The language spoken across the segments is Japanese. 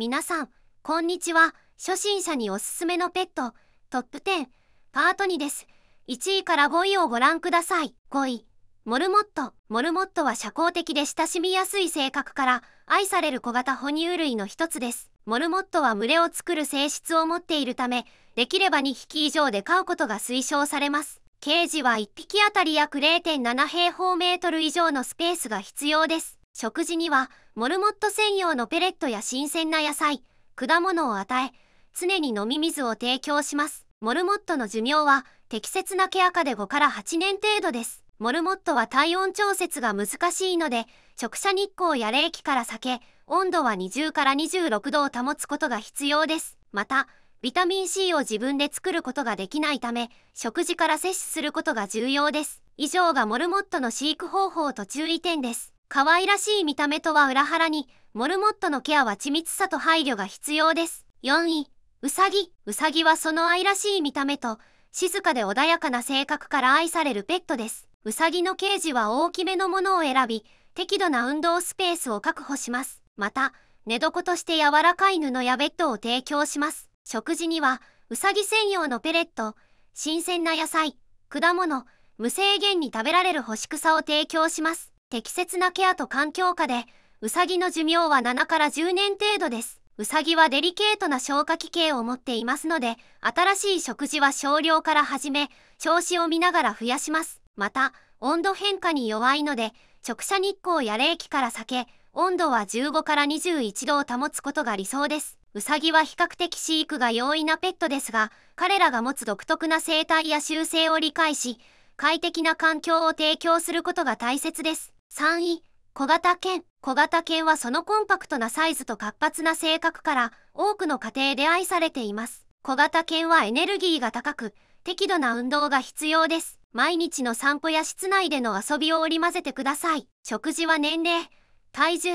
皆さん、こんにちは。初心者におすすめのペット、トップ10、パート2です。1位から5位をご覧ください。5位、モルモット。モルモットは社交的で親しみやすい性格から愛される小型哺乳類の一つです。モルモットは群れを作る性質を持っているため、できれば2匹以上で飼うことが推奨されます。ケージは1匹あたり約0.7平方メートル以上のスペースが必要です。食事にはモルモット専用のペレットや新鮮な野菜果物を与え常に飲み水を提供しますモルモットの寿命は適切なケア下で5から8年程度ですモルモットは体温調節が難しいので直射日光や冷気から避け温度は20から26度を保つことが必要ですまたビタミン C を自分で作ることができないため食事から摂取することが重要です以上がモルモットの飼育方法と注意点です可愛らしい見た目とは裏腹に、モルモットのケアは緻密さと配慮が必要です。4位、うさぎ。うさぎはその愛らしい見た目と、静かで穏やかな性格から愛されるペットです。うさぎのケージは大きめのものを選び、適度な運動スペースを確保します。また、寝床として柔らかい布やベッドを提供します。食事には、うさぎ専用のペレット、新鮮な野菜、果物、無制限に食べられる干し草を提供します。適切なケアと環境下で、ウサギの寿命は7から10年程度です。ウサギはデリケートな消化器系を持っていますので、新しい食事は少量から始め、調子を見ながら増やします。また、温度変化に弱いので、直射日光や冷気から避け、温度は15から21度を保つことが理想です。ウサギは比較的飼育が容易なペットですが、彼らが持つ独特な生態や習性を理解し、快適な環境を提供することが大切です。3位小型犬小型犬はそのコンパクトなサイズと活発な性格から多くの家庭で愛されています小型犬はエネルギーが高く適度な運動が必要です毎日の散歩や室内での遊びを織り交ぜてください食事は年齢体重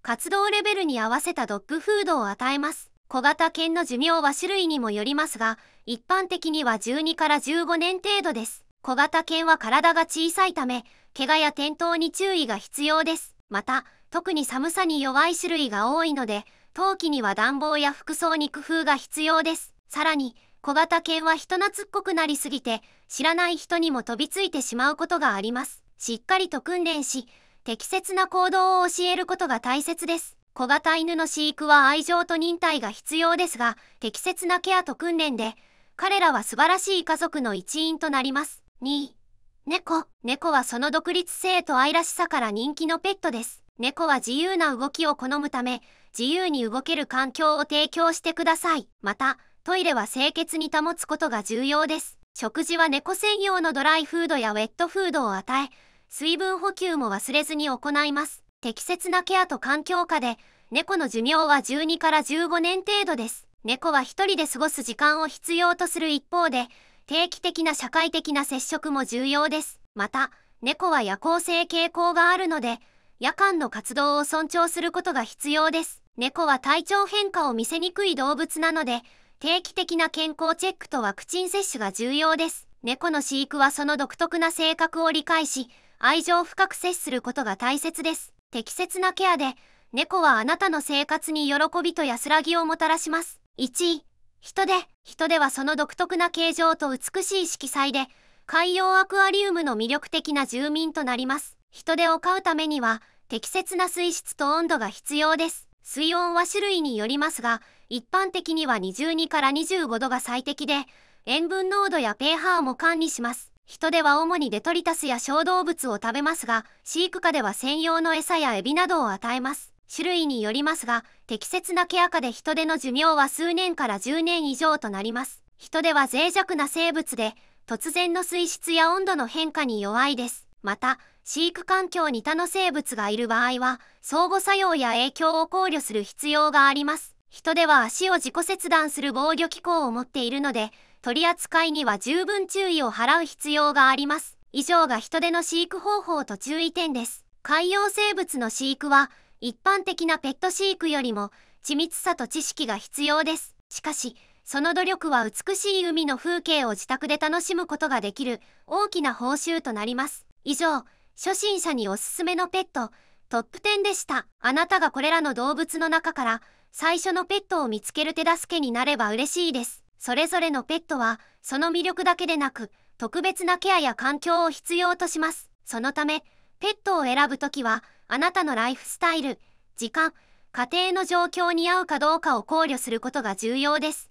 活動レベルに合わせたドッグフードを与えます小型犬の寿命は種類にもよりますが一般的には12から15年程度です小型犬は体が小さいため、怪我や転倒に注意が必要です。また、特に寒さに弱い種類が多いので、冬季には暖房や服装に工夫が必要です。さらに、小型犬は人懐っこくなりすぎて、知らない人にも飛びついてしまうことがあります。しっかりと訓練し、適切な行動を教えることが大切です。小型犬の飼育は愛情と忍耐が必要ですが、適切なケアと訓練で、彼らは素晴らしい家族の一員となります。2猫猫はその独立性と愛らしさから人気のペットです猫は自由な動きを好むため自由に動ける環境を提供してくださいまたトイレは清潔に保つことが重要です食事は猫専用のドライフードやウェットフードを与え水分補給も忘れずに行います適切なケアと環境下で猫の寿命は12から15年程度です猫は1人で過ごす時間を必要とする一方で定期的な社会的な接触も重要です。また、猫は夜行性傾向があるので、夜間の活動を尊重することが必要です。猫は体調変化を見せにくい動物なので、定期的な健康チェックとワクチン接種が重要です。猫の飼育はその独特な性格を理解し、愛情深く接することが大切です。適切なケアで、猫はあなたの生活に喜びと安らぎをもたらします。1位、人で人ではその独特な形状と美しい色彩で海洋アクアリウムの魅力的な住民となります人手を飼うためには適切な水質と温度が必要です水温は種類によりますが一般的には22から25度が最適で塩分濃度や pH も管理します人では主にデトリタスや小動物を食べますが飼育下では専用の餌やエビなどを与えます種類によりますが適切なケア下で人手の寿命は数年から10年以上となります人手は脆弱な生物で突然の水質や温度の変化に弱いですまた飼育環境に他の生物がいる場合は相互作用や影響を考慮する必要があります人では足を自己切断する防御機構を持っているので取り扱いには十分注意を払う必要があります以上が人手の飼育方法と注意点です海洋生物の飼育は一般的なペット飼育よりも緻密さと知識が必要ですしかしその努力は美しい海の風景を自宅で楽しむことができる大きな報酬となります以上初心者におすすめのペットトップ10でしたあなたがこれらの動物の中から最初のペットを見つける手助けになれば嬉しいですそれぞれのペットはその魅力だけでなく特別なケアや環境を必要としますそのためペットを選ぶときはあなたのライフスタイル時間家庭の状況に合うかどうかを考慮することが重要です